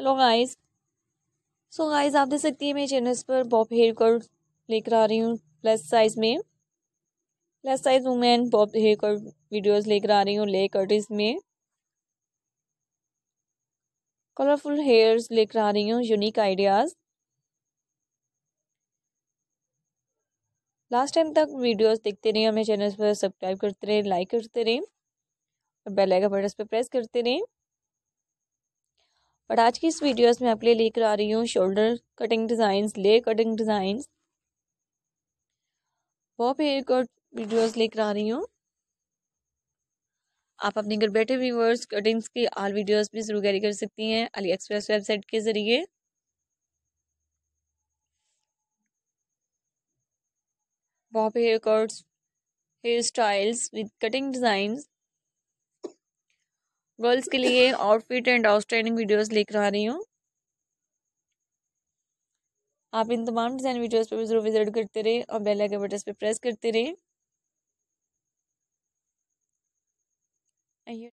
hello guys so guys आप देख सकती है मेरे चैनल्स पर बॉब हेयर कट लेकर आ रही हूँ प्लस साइज़ में plus size women bob hair cut videos लेकर आ रही हूँ ले कटिस में कलरफुल हेयर्स लेकर आ रही हूँ यूनिक आइडियाज़ लास्ट टाइम तक वीडियोस देखते रहें हमें चैनल पर सब्सक्राइब करते रहें लाइक करते रहें बेल आइकन बटन पर प्रेस करते रहे बट आज की इस वीडियोस में आपके लिए लेकर आ रही हूँ शोल्डर कटिंग डिज़ाइंस ले कटिंग डिज़ाइंस बहुत हेयर कट वीडियोस लेकर आ रही हूँ आप अपने घर बैठे व्यूवर्स कटिंग्स की आल वीडियोस भी जरूर कैरी कर सकती हैं अली एक्सप्रेस वेबसाइट के ज़रिए वॉप hair cuts hair styles with cutting designs girls के लिए आउटफिट एंड आउटस्टैंडिंग वीडियोस लेकर आ रही हूँ आप इन तमाम डिज़ाइन वीडियोस पर भी जरूर विजिट करते रहे और बेल आइकन बटन पर प्रेस करते रहे